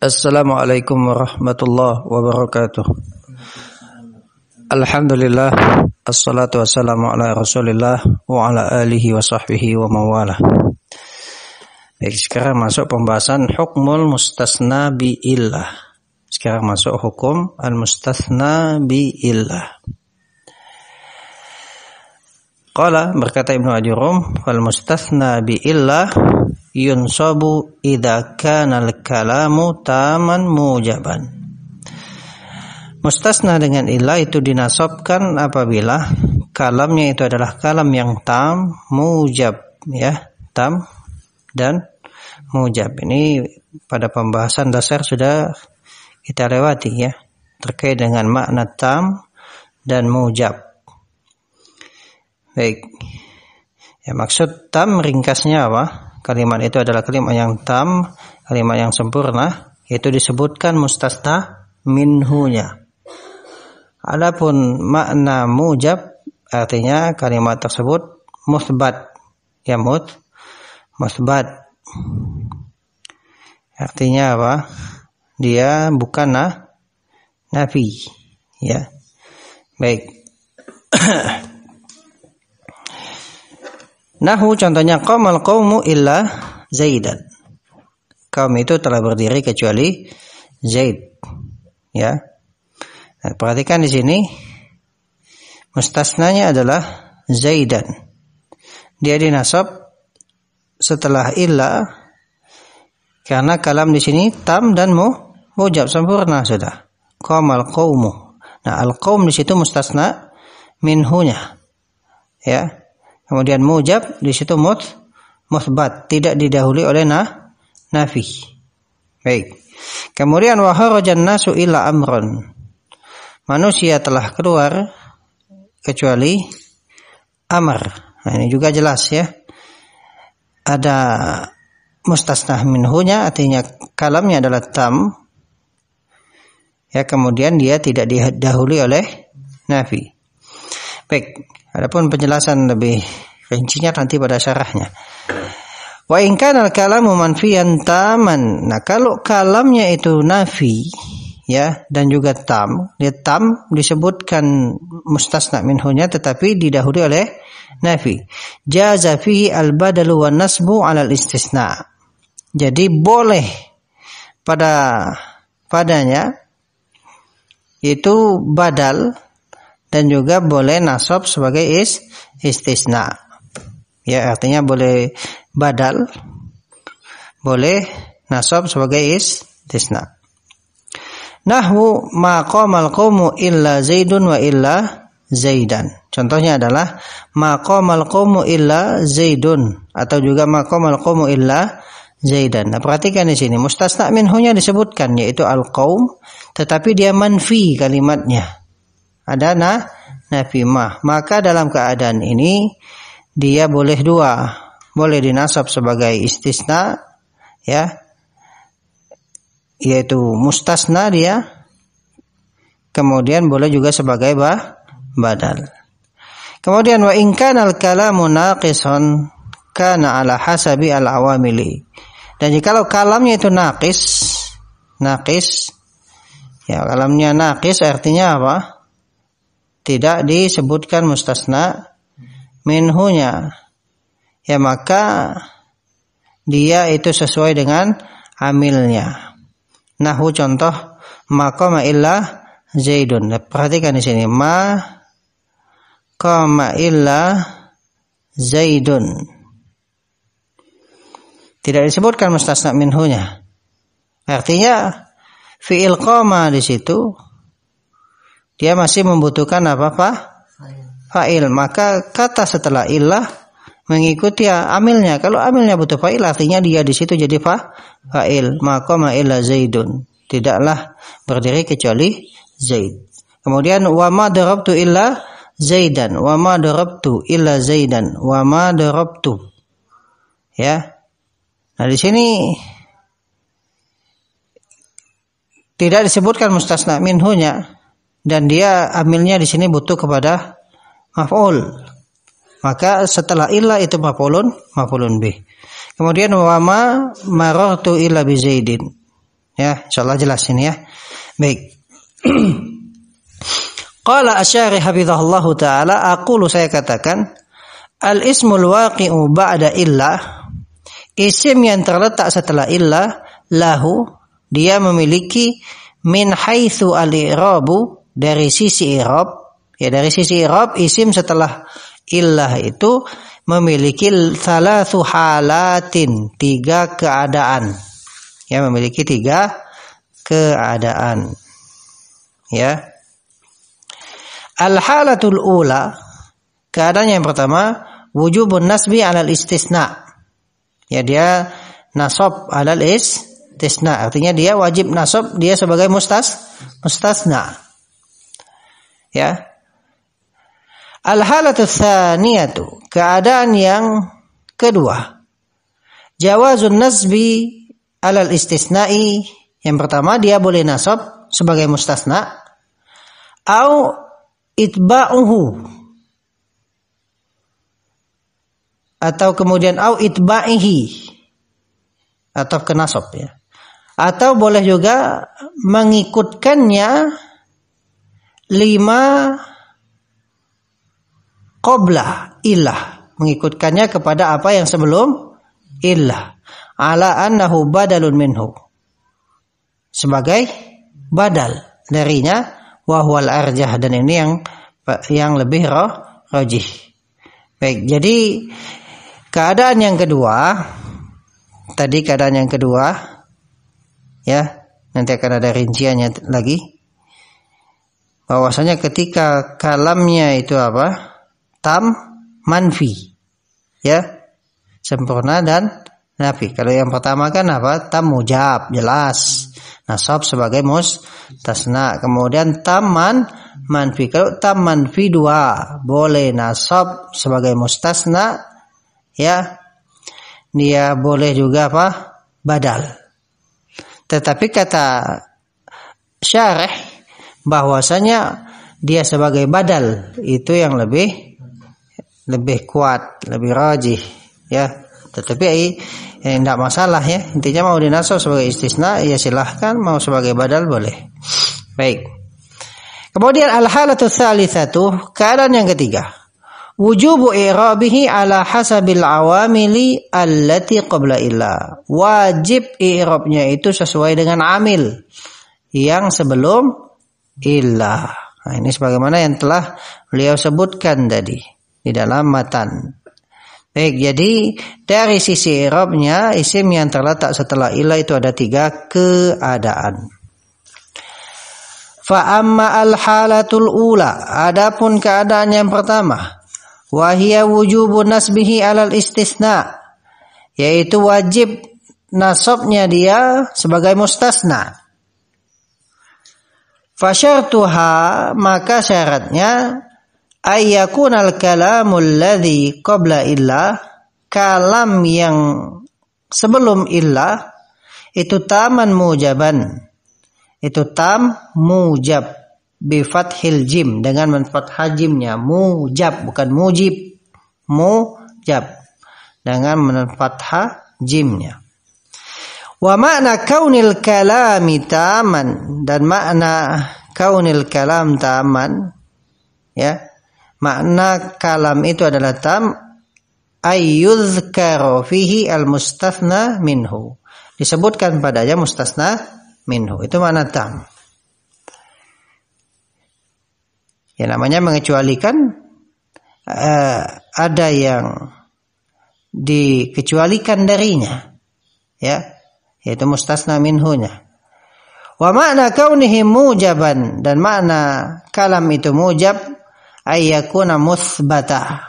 Assalamualaikum warahmatullahi wabarakatuh. Alhamdulillah Assalatu wassalamu ala rasulillah Wa ala alihi wa sahbihi wa mawala Baik sekarang masuk pembahasan Hukmul mustasna bi illah Sekarang masuk hukum Al mustasna bi illah Qala berkata Ibnu Ajurum Wal mustasna bi illah Yun idza kana al-kalamu taman mujaban mustasna dengan ilah itu dinasobkan apabila kalamnya itu adalah kalam yang tam mujab ya tam dan mujab ini pada pembahasan dasar sudah kita lewati ya terkait dengan makna tam dan mujab baik ya maksud tam ringkasnya apa kalimat itu adalah kalimat yang tam, kalimat yang sempurna, itu disebutkan mustasna minhunya. Adapun makna mujab artinya kalimat tersebut musbat ya mut musbat artinya apa dia bukan nah, nafi ya baik Nahu contohnya qamal qaumu illa Zaidan. Kaum itu telah berdiri kecuali Zaid. Ya. Nah, perhatikan di sini mustasnanya adalah Zaidan. Dia dinasab setelah illa karena kalam di sini tam dan mu mujab sempurna sudah. Qamal qaumu. Nah, al qaum di situ mustasna minhunya. Ya, Kemudian mujab di situ mut musbat tidak didahului oleh nah nafi. Baik. Kemudian wa kharajan nasu illa amron. Manusia telah keluar kecuali amr. Nah, ini juga jelas ya. Ada mustasnah minhunya artinya kalamnya adalah tam. Ya, kemudian dia tidak didahului oleh nafi. Baik. Adapun penjelasan lebih rincinya nanti pada syarahnya. Wa in kana kalamu manfiyan taman. Nah, kalau kalamnya itu nafi ya dan juga tam, dia ya, tam disebutkan mustasna minhunya tetapi didahului oleh nafi. Jaza fihi al badalu wa nasbu al istisna. Jadi boleh pada padanya itu badal dan juga boleh nasab sebagai is istisna. Ya, artinya boleh badal, boleh nasab sebagai is istisna. Nahwu maqamal qawmu illa zaidun wa illa zaidan. Contohnya adalah maqamal qawmu illa zaidun atau juga maqamal qawmu illa Zaidan. Nah, perhatikan di sini mustasna minhunya disebutkan yaitu al qaum tetapi dia manfi kalimatnya ada nah Maka dalam keadaan ini dia boleh dua, boleh dinasab sebagai istisna ya. Yaitu mustasna dia. Kemudian boleh juga sebagai bah badal. Kemudian wa in kana al-kalamu kana ala hasabi al-awamili. Dan jikalau kalamnya itu naqis, naqis ya kalamnya naqis artinya apa? tidak disebutkan mustasna minhunya ya maka dia itu sesuai dengan amilnya nahu contoh maqama illa zaidun perhatikan di sini ma qama illa zaidun tidak disebutkan mustasna minhunya artinya fi'il qama di situ dia masih membutuhkan apa apa fa'il maka kata setelah ilah mengikuti amilnya kalau amilnya butuh fa'il artinya dia di situ jadi fa fa'il maka ma'ila zaidun tidaklah berdiri kecuali zaid kemudian wa ma darabtu illa zaidan wa ma darabtu illa zaidan wa ma darabtu ya nah di sini tidak disebutkan mustasna minhunya dan dia amilnya di sini butuh kepada maf'ul. Maka setelah illa itu maf'ulun, maf'ulun bih. Kemudian wama marartu illa bi Zaidin. Ya, insyaallah jelas ini ya. Baik. Qala Asy'ari hafizahullah taala lu saya katakan al ismul waqi'u ba'da illa isim yang terletak setelah illa lahu dia memiliki min haitsu al-i'rabu dari sisi irob ya dari sisi irob isim setelah ilah itu memiliki salah halatin tiga keadaan ya memiliki tiga keadaan ya al halatul ula keadaan yang pertama wujubun nasbi alal istisna ya dia nasab alal istisna artinya dia wajib nasab dia sebagai mustas mustasna Ya. Al-halatu keadaan yang kedua. Jawazun nasbi alal istisna'i. Yang pertama dia boleh nasab sebagai mustasna au itba'uhu atau kemudian au itba'ihi atau kenasab ya. Atau boleh juga mengikutkannya lima kobla ilah mengikutkannya kepada apa yang sebelum ilah ala annahu badalun minhu sebagai badal darinya wahwal arjah dan ini yang yang lebih roh rojih baik jadi keadaan yang kedua tadi keadaan yang kedua ya nanti akan ada rinciannya lagi bahwasanya ketika kalamnya itu apa? Tam manfi. Ya. Sempurna dan nafi. Kalau yang pertama kan apa? Tam mujab, jelas. Nasab sebagai mus tasna. Kemudian taman manfi. Kalau tam manfi dua, boleh nasab sebagai mustasna ya. Dia boleh juga apa? Badal. Tetapi kata syarah bahwasanya dia sebagai badal itu yang lebih lebih kuat, lebih rajih ya. Tetapi eh, tidak masalah ya. Intinya mau dinasab sebagai istisna ya silahkan mau sebagai badal boleh. Baik. Kemudian al-halatu tsalitsatu, keadaan yang ketiga. Wujubu i'rabihi ala hasabil awamili allati qabla illa. Wajib i'rabnya itu sesuai dengan amil yang sebelum ilah. Nah, ini sebagaimana yang telah beliau sebutkan tadi di dalam matan. Baik, jadi dari sisi Eropnya isim yang terletak setelah ilah itu ada tiga keadaan. Fa'amma al-halatul ula. Adapun keadaan yang pertama. Wahia wujubu nasbihi alal istisna. Yaitu wajib nasabnya dia sebagai mustasna. Fasyartuha maka syaratnya ayyakunal kalamul ladhi qabla illah kalam yang sebelum illah itu taman mujaban itu tam mujab bifathil jim dengan manfaat hajimnya mujab bukan mujib mujab dengan menfathah jimnya Wa makna kaunil kalami taman dan makna kaunil kalam taman ya. Makna kalam itu adalah tam ayyuzkaru fihi al mustasna minhu. Disebutkan padanya mustasna minhu. Itu makna tam. Ya namanya mengecualikan uh, ada yang dikecualikan darinya. Ya, yaitu mustasna minhunya wa makna kaunihi mujaban dan makna kalam itu mujab ayyakuna musbata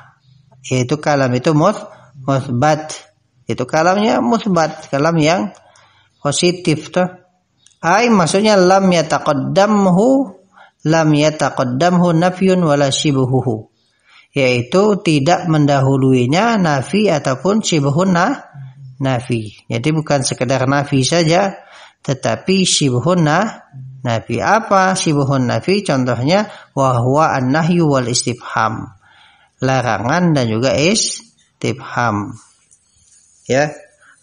yaitu kalam itu mus musbat itu kalamnya musbat kalam yang positif tuh ai maksudnya lam yataqaddamhu lam yataqaddamhu nafyun wala shibuhuhu yaitu tidak mendahuluinya nafi ataupun shibuhun nah, nafi. Jadi bukan sekedar nafi saja, tetapi syibhun nah, nafi. Apa syibhun nafi? Contohnya wahwa an-nahyu wal istifham. Larangan dan juga istifham. Ya.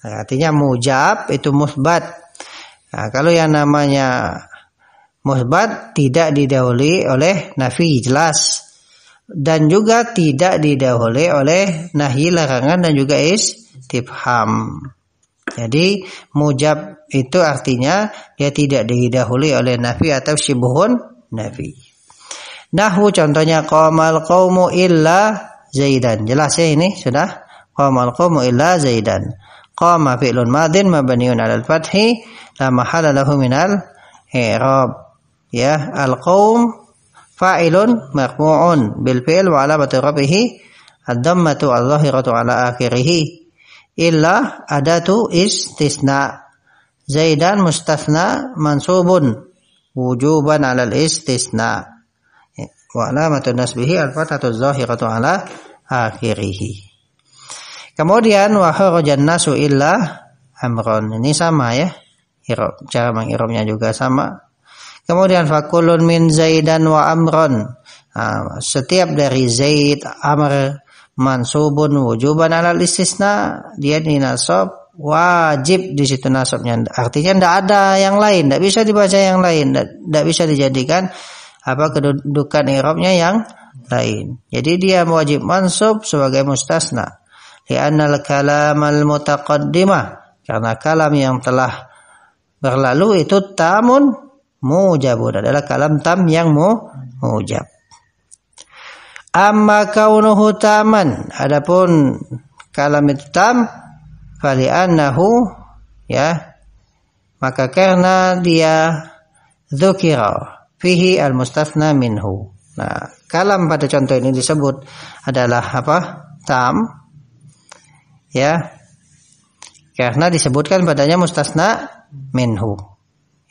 Artinya mujab itu musbat. Nah, kalau yang namanya musbat tidak didahului oleh nafi jelas dan juga tidak didahului oleh nahi larangan dan juga is istifham. Jadi mujab itu artinya dia tidak didahului oleh nafi atau syibhun nafi. Nahwu contohnya qamal qaumu illa Zaidan. Jelas ya ini sudah qamal qaumu illa Zaidan. Qama fi'lun madin mabniun 'alal fathi la mahala lahu minal i'rab. Ya, al-qaum fa'ilun marfu'un bil fi'l wa 'alamati rafihi ad-dhammatu al dhahiratu 'ala akhirih Illa adatu istisna. Zaidan mustasna mansubun wujuban alal istisna. Wa alamatu nasbihi al-fathatu zahiratu ala akhirih. Kemudian wa kharajan nasu illa amron. Ini sama ya. Irob, cara mengiromnya juga sama. Kemudian fakulun min zaidan wa amron. Nah, setiap dari zaid, amr, mansubun wujuban alal istisna dia dinasob wajib di situ nasabnya artinya tidak ada yang lain tidak bisa dibaca yang lain tidak bisa dijadikan apa kedudukan irobnya yang lain jadi dia wajib mansub sebagai mustasna li'annal kalam al mutaqaddimah karena kalam yang telah berlalu itu tamun mujabun adalah kalam tam yang mu mujab Amma kaunuhu taman. Adapun kalam itu tam annahu ya maka karena dia dzukira fihi al-mustafna minhu. Nah, kalam pada contoh ini disebut adalah apa? Tam. Ya. Karena disebutkan padanya mustasna minhu.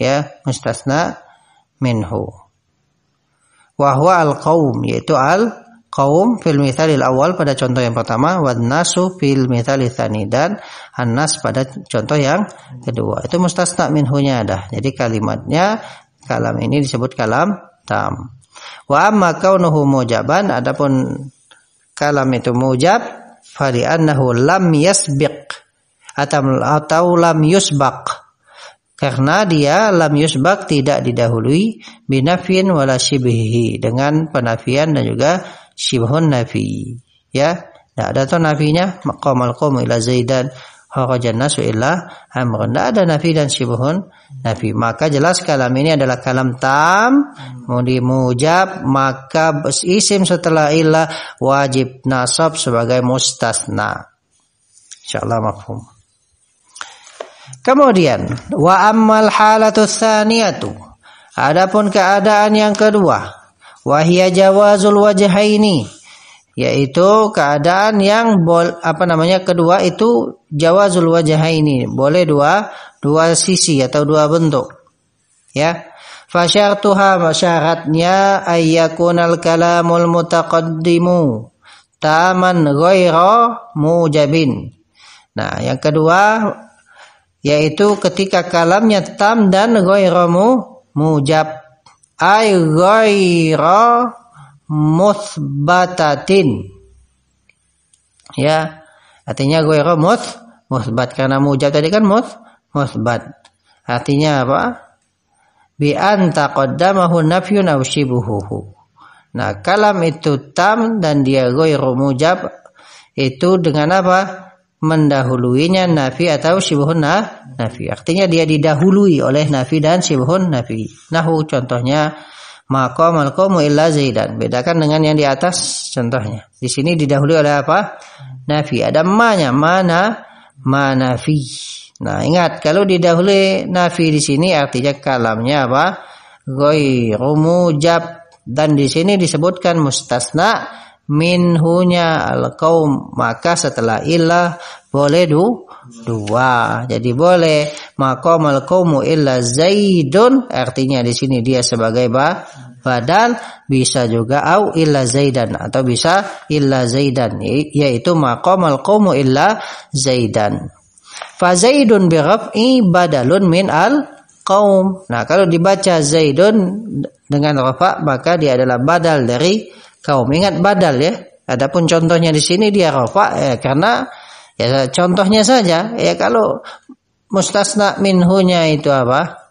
Ya, mustasna minhu. Wahwa al-qaum yaitu al kaum fil mithalil awal pada contoh yang pertama wan nasu fil mithalil tani dan anas pada contoh yang kedua itu mustasna minhunya ada jadi kalimatnya kalam ini disebut kalam tam wa amma kaunuhu mujaban adapun kalam itu mujab fali annahu lam yasbiq atau, atau lam yusbaq karena dia lam yusbak tidak didahului binafin wala dengan penafian dan juga syibhun nafi ya tidak ada tuh nafinya maqamal qawmu ila zaidan harajan nasu illa amrun tidak ada nafi dan syibhun nafi maka jelas kalam ini adalah kalam tam mau mujab maka isim setelah illa wajib nasab sebagai mustasna insyaallah mafhum kemudian wa ammal halatu tsaniyatu adapun keadaan yang kedua wahia jawazul wajhaini yaitu keadaan yang bol, apa namanya kedua itu jawazul wajhaini boleh dua dua sisi atau dua bentuk ya fasyartuha syaratnya ayyakunal kalamul mutaqaddimu taman ghairu mujabin nah yang kedua yaitu ketika kalamnya tam dan ghairu mujab ay ghaira musbatatin ya artinya ghaira mus musbat karena mujab tadi kan mus musbat artinya apa bi anta qaddamahu nafyun aw shibuhu nah kalam itu tam dan dia ghairu mujab itu dengan apa mendahuluinya nafi atau syibhun nah-, nafi. Artinya dia didahului oleh nafi dan syibhun nafi. Nahu contohnya maqam al illa zaidan. Bedakan dengan yang di atas contohnya. Di sini didahului oleh apa? Nafi. Ada ma mana mana fi Nah, ingat kalau didahului nafi di sini artinya kalamnya apa? Ghairu mujab dan di sini disebutkan mustasna minhunya al kaum maka setelah ilah boleh du dua jadi boleh maka al kaumu illa zaidun artinya di sini dia sebagai ba badal bisa juga au illa zaidan atau bisa illa zaidan yaitu maka al kaumu illa zaidan fa zaidun bi badalun min al kaum. Nah, kalau dibaca Zaidun dengan rafa maka dia adalah badal dari kaum. Ingat badal ya. Adapun contohnya di sini dia rafa ya, eh, karena ya contohnya saja ya kalau mustasna minhunya itu apa?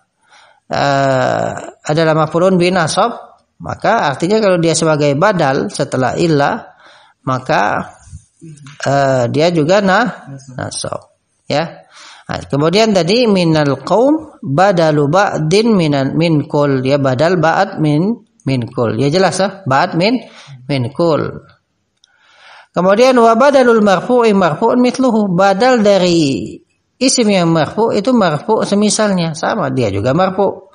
Uh, adalah mafulun bin maka artinya kalau dia sebagai badal setelah ilah maka uh, dia juga nah nasab ya. Nah, kemudian tadi minal qaum badalu ba'din minan min kul ya badal ba'd min minkul. Ya jelas ah, ba'd min minkul. Kemudian wa badalul marfu'i marfu'un mitluhu. Badal dari isim yang marfu itu marfu semisalnya. Sama dia juga marfu.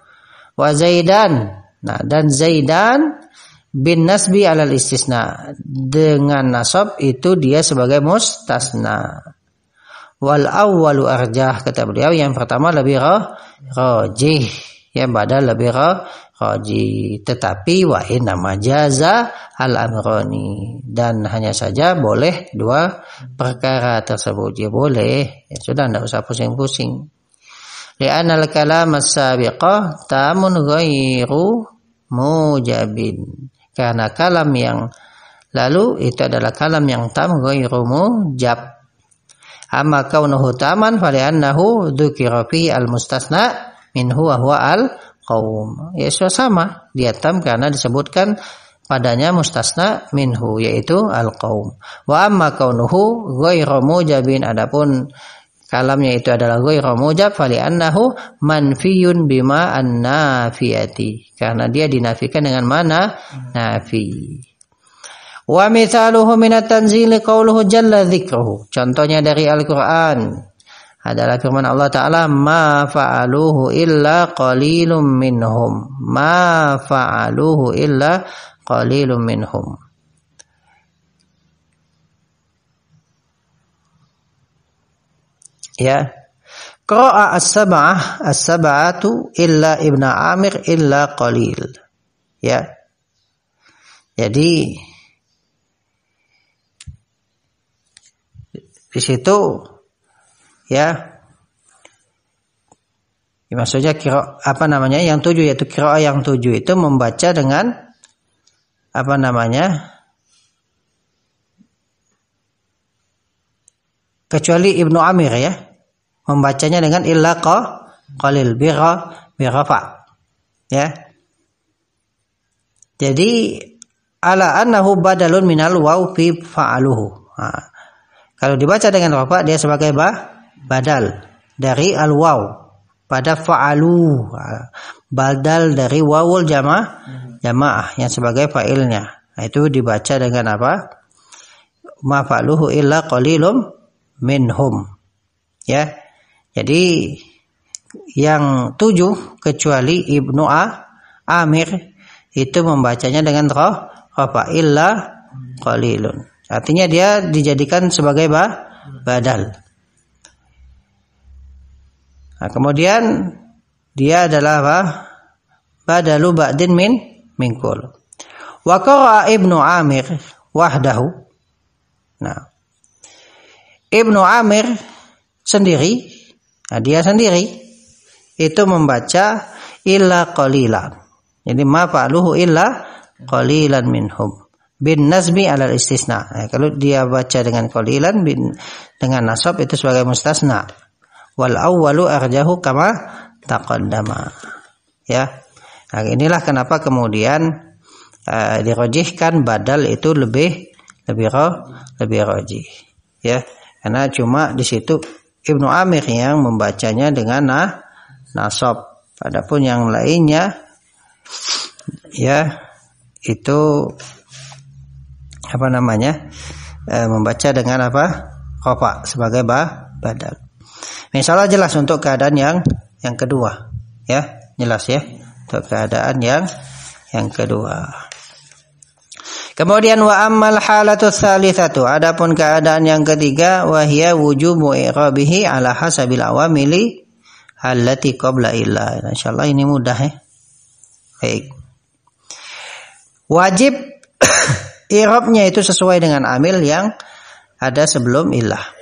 Wa zaidan. Nah, dan zaidan bin nasbi alal istisna. Dengan nasab itu dia sebagai mustasna. Wal awwalu arjah kata beliau yang pertama lebih rajih. yang badal lebih roh haji tetapi wa nama jaza al amroni dan hanya saja boleh dua perkara tersebut dia ya, boleh ya sudah tidak usah pusing-pusing li'an anal kalam sabiqah tamun ghairu mujabin karena kalam yang lalu itu adalah kalam yang tam ghairu mujab amma kaunuhu taman fali'annahu dzukira fi al mustasna min wa huwa al kaum. Ya sama, dia tam karena disebutkan padanya mustasna minhu yaitu al kaum. Wa amma kaunuhu ghairu mujabin adapun kalamnya itu adalah ghairu mujab fali annahu manfiyun bima annafiyati karena dia dinafikan dengan mana nafi. Wa mithaluhu at tanzili qawluhu jalla dzikruhu. Contohnya dari Al-Qur'an adalah firman Allah Ta'ala ma fa'aluhu illa qalilum minhum ma fa'aluhu illa qalilum minhum ya qara'a as-sab'ah as-sab'atu illa ibn amir illa qalil ya jadi di situ ya ya, maksudnya kiro apa namanya yang tujuh yaitu kiroa yang tujuh itu membaca dengan apa namanya kecuali Ibnu Amir ya membacanya dengan illa qalil biro birofa ya jadi ala annahu badalun minal waw fi fa'aluhu nah, kalau dibaca dengan rofa dia sebagai ba badal dari al waw pada fa'alu badal dari wawul jamaah jamaah yang sebagai fa'ilnya nah, itu dibaca dengan apa ma fa'luhu illa qalilum minhum ya jadi yang tujuh kecuali Ibnu A Amir itu membacanya dengan roh apa illa qalilun artinya dia dijadikan sebagai ba badal Nah, kemudian dia adalah apa? Badalu ba'din min minkul. Wa qara'a Ibnu Amir wahdahu. Nah, Ibnu Amir sendiri, nah dia sendiri itu membaca illa qalila. Jadi ma fa'luhu illa qalilan minhum bin nasbi alal istisna. Nah, kalau dia baca dengan qalilan bin dengan nasab itu sebagai mustasna wal awwalu arjahu kama taqaddama ya nah inilah kenapa kemudian uh, dirojihkan badal itu lebih lebih ro lebih roji ya karena cuma di situ Ibnu Amir yang membacanya dengan nah, nasab adapun yang lainnya ya itu apa namanya e, membaca dengan apa kopa sebagai bah badal Misalnya jelas untuk keadaan yang yang kedua, ya jelas ya untuk keadaan yang yang kedua. Kemudian wa ammal halatu tsalitsatu adapun keadaan yang ketiga wahya wujubu i'rabihi ala hasabil awamili allati qabla illa. Insyaallah ini mudah ya. Baik. Wajib irobnya itu sesuai dengan amil yang ada sebelum ilah.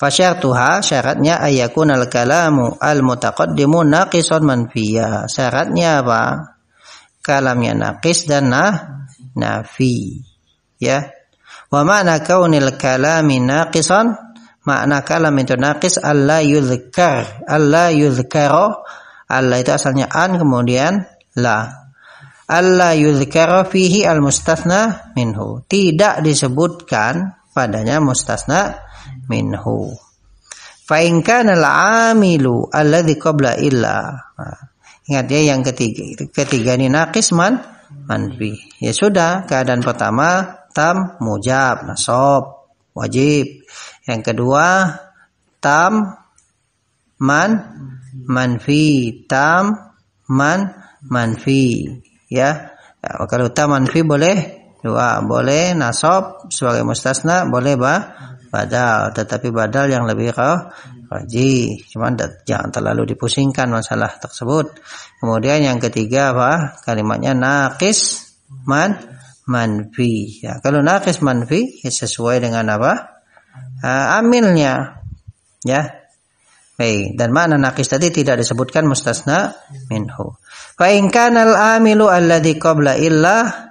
Fasyartuha syaratnya ayakun al kalamu al mutaqaddimu naqison manfiya. Syaratnya apa? Kalamnya naqis dan nah nafi. Ya. Wa ma'na kaunil kalami naqison makna kalam itu naqis alla yuzkar alla yuzkaro alla itu asalnya an kemudian la alla yuzkaro fihi al mustasna minhu tidak disebutkan padanya mustasna minhu. Fa in kana al-amilu alladhi qabla illa. ingat ya yang ketiga ketiga ini naqis man manfi. Ya sudah, keadaan pertama tam mujab nasab wajib. Yang kedua tam man manfi tam man manfi ya. ya kalau tam manfi boleh dua boleh nasab sebagai mustasna boleh bah badal tetapi badal yang lebih roji cuman jangan terlalu dipusingkan masalah tersebut kemudian yang ketiga apa kalimatnya nakis man manfi ya kalau nakis manfi ya sesuai dengan apa uh, amilnya ya baik dan mana nakis tadi tidak disebutkan mustasna minhu fa al amilu alladhi qabla illa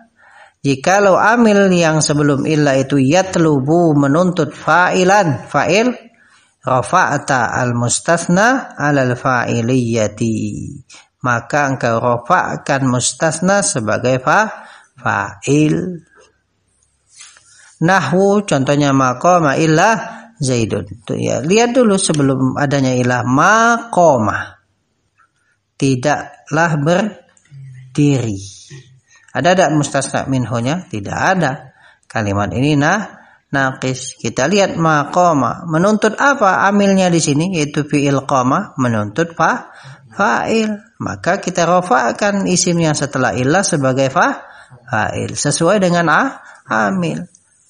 Jikalau amil yang sebelum illa itu yatlubu menuntut fa'ilan, fa'il, rafa'ta al mustasna alal fa'iliyati. Maka engkau rafa'kan mustasna sebagai fa fa'il. Nahwu contohnya maqama illa zaidun. Tuh ya, lihat dulu sebelum adanya ilah maqama. Tidaklah berdiri ada dak mustasna minhonya Tidak ada. Kalimat ini nah naqis. Kita lihat makoma Menuntut apa amilnya di sini? Yaitu fi'il qama, menuntut fa fa'il. Maka kita rofakan isimnya setelah ilah sebagai fa fa'il sesuai dengan a amil.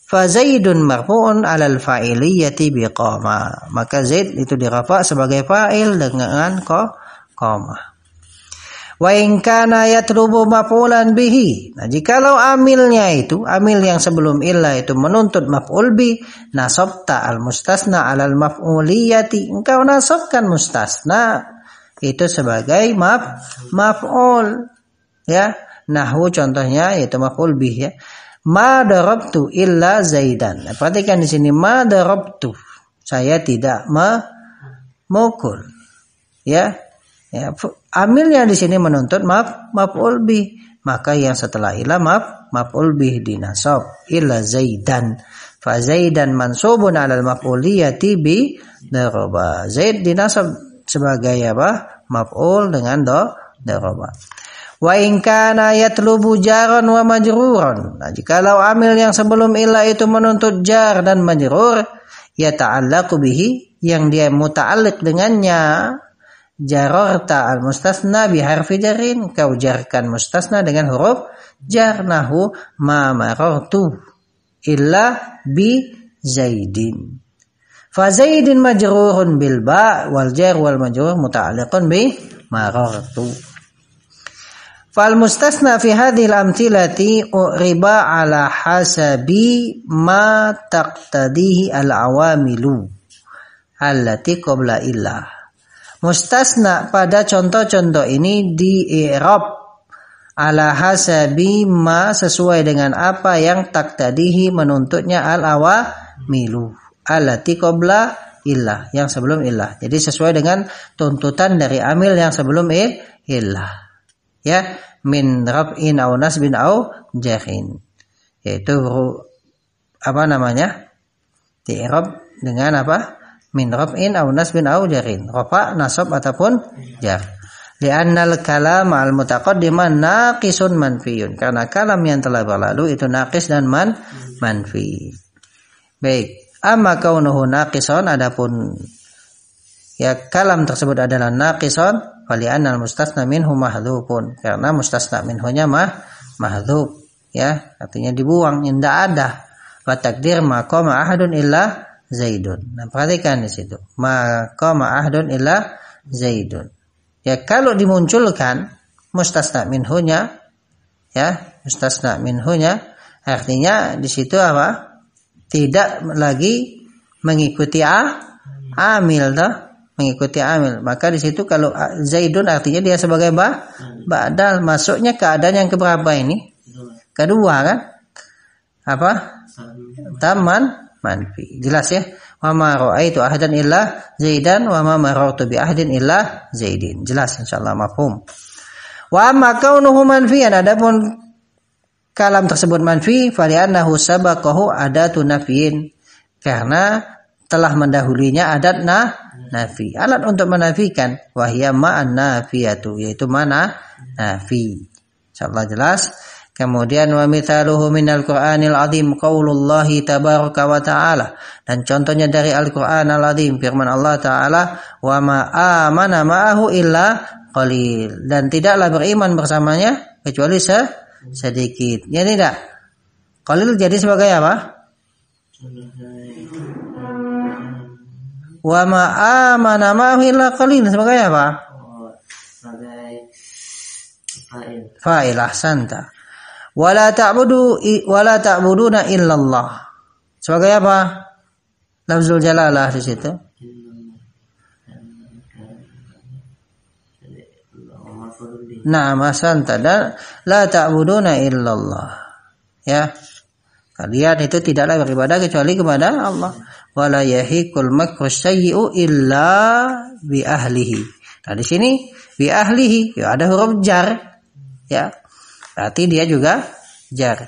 Fa Zaidun marfu'un alal bi koma Maka Zaid itu dirafa sebagai fa'il dengan ko, koma wa in kana yatlubu maf'ulan bihi. Nah, jikalau amilnya itu, amil yang sebelum illa itu menuntut maf'ul bi, nasabta al mustasna alal maf'uliyati. Engkau nasabkan mustasna itu sebagai maf maf'ul. Ya, Nah, contohnya yaitu maf'ul bi ya. Ma darabtu illa Zaidan. Nah, perhatikan di sini ma darabtu. Saya tidak memukul. Ya. Ya, Amilnya di sini menuntut maf maaf ulbi Maka yang setelah ila maf ulbi bih ilah ila Zaidan. Fa Zaidan mansubun 'alal maf'uliyati bi daroba. Zaid dinasab sebagai apa? ul dengan do daroba. Wa in kana yatlubu wa majruron Nah, jikalau amil yang sebelum ilah itu menuntut jar dan majrur, ya ta'allaqu bihi yang dia muta'alliq dengannya Jarorta al-mustasna harfi jarin. Kau jarkan mustasna dengan huruf jar nahu ma marortu illa bi zaidin. Fa zaidin majrurun bil ba wal jar wal majrur muta'alliqun bi marortu. Fal mustasna fi hadhihi al-amthilati uriba ala hasabi ma taqtadihi al-awamilu allati qabla illah. Mustasna pada contoh-contoh ini di i'rab ala hasabi ma sesuai dengan apa yang tak tadihi menuntutnya al awa milu alati qabla illah yang sebelum illah. Jadi sesuai dengan tuntutan dari amil yang sebelum illah. Ya, min in au nasbin au jahin Yaitu apa namanya? Di dengan apa? min raf'in au bin au jarin rafa nasab ataupun jar annal kalam al mutaqaddiman naqisun manfiyun karena kalam yang telah berlalu itu naqis dan man manfi baik amma kaunuhu naqisun adapun ya kalam tersebut adalah naqisun fali annal mustasna minhu mahdhufun karena mustasna minhunya mah mahdhuf ya artinya dibuang tidak ada wa takdir maqama ahadun illa Zaidun. Nah, perhatikan di situ. Maka ma'ahdun illa Zaidun. Ya, kalau dimunculkan mustasna minhunya ya, mustasna minhunya artinya di situ apa? Tidak lagi mengikuti a, amil toh, mengikuti amil. Maka di situ kalau Zaidun artinya dia sebagai ba, badal masuknya keadaan yang keberapa ini? Kedua kan? Apa? Taman manfi. Jelas ya? Wa ma ra'aitu ahadan illa Zaidan wa ma marartu bi ahadin illa Zaidin. Jelas insyaallah mafhum. Wa ma kaunuhu manfiyan adapun kalam tersebut manfi fali'annahu sabaqahu adatu nafiin karena telah mendahulinya adat nah nafi alat untuk menafikan wahya ma'an nafiyatu yaitu mana nafi insyaallah jelas Kemudian wa mithaluhu minal Qur'anil azim qaulullahi tabaraka wa ta'ala dan contohnya dari Al-Qur'an al-azim firman Allah taala wa ma amana ma'ahu illa qalil dan tidaklah beriman bersamanya kecuali se sedikit. Ya tidak. Qalil jadi sebagai apa? Wa ma amana ma'ahu illa qalil sebagai apa? Oh, fa'il ahsanta wala ta'budu wala ta'buduna illallah. Sebagai apa? Lafzul jalalah di situ. Nah, masan dan la ta'buduna illallah. Ya. Kalian itu tidaklah beribadah kecuali kepada Allah. Wala yahikul makru sayyi'u illa bi ahlihi. Nah, di sini bi ahlihi ya ada huruf jar. Ya. Berarti dia juga jar.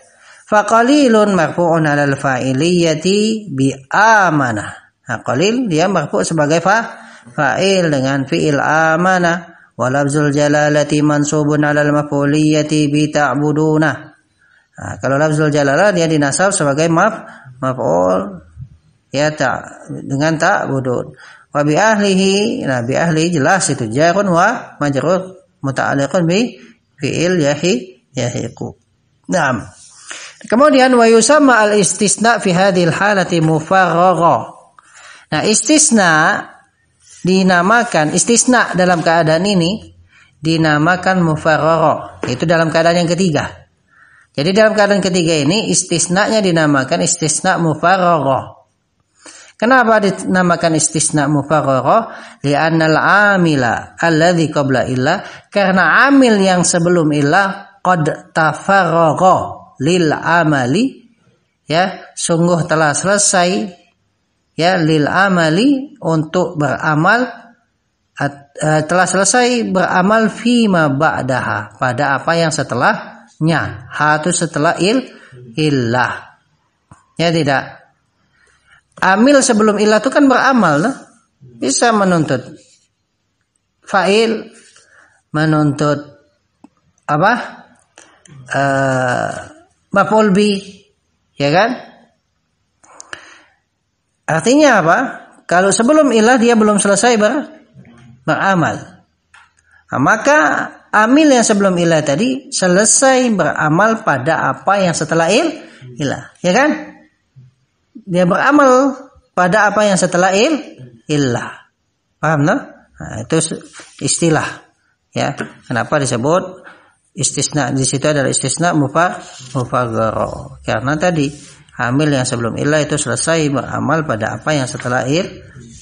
Faqalilun marfu'un 'alal fa'iliyati bi amana Nah, qalil dia marfu' sebagai fa fa'il dengan fi'il amanah. Walabzul jalalati mansubun 'alal maf'uliyati bi ta'buduna. Nah, kalau lafzul jalalah dia dinasab sebagai maf maf'ul ya tak dengan tak budun wa bi ahlihi nah bi ahli jelas itu jarun wa majrur muta'alliqun bi fi'il yahi yahiqu. Nah, Kemudian wa yusamma al istisna fi hadhil halati mufarragha. Nah, istisna dinamakan istisna dalam keadaan ini dinamakan mufarragha, itu dalam keadaan yang ketiga. Jadi dalam keadaan ketiga ini istisnanya dinamakan istisna mufarragha. Kenapa dinamakan istisna Di Li'annal amila di qabla illa karena amil yang sebelum illa qad tafarraqa lil amali ya sungguh telah selesai ya lil amali untuk beramal at, uh, telah selesai beramal fima ba'daha pada apa yang setelahnya hatu setelah il illah ya tidak amil sebelum illah itu kan beramal lah. bisa menuntut fa'il menuntut apa uh, Polbi, ya kan? Artinya apa? Kalau sebelum ilah dia belum selesai ber beramal. Nah, maka amil yang sebelum ilah tadi selesai beramal pada apa yang setelah il ilah, ya kan? Dia beramal pada apa yang setelah il ilah. Paham no? Nah, itu istilah ya. Kenapa disebut istisna di situ adalah istisna mufa mufa mufagoro karena tadi hamil yang sebelum ilah itu selesai beramal pada apa yang setelah il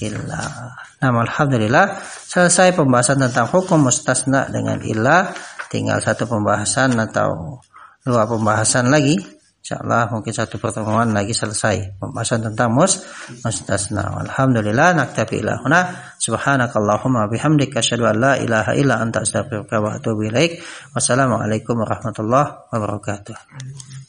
ilah nah alhamdulillah selesai pembahasan tentang hukum mustasna dengan ilah tinggal satu pembahasan atau dua pembahasan lagi insyaallah mungkin satu pertemuan lagi selesai pembahasan tentang mus mustasna alhamdulillah naktabi ila huna subhanakallahumma bihamdika asyhadu an la ilaha illa anta astaghfiruka wa atubu ilaik wassalamualaikum warahmatullahi wabarakatuh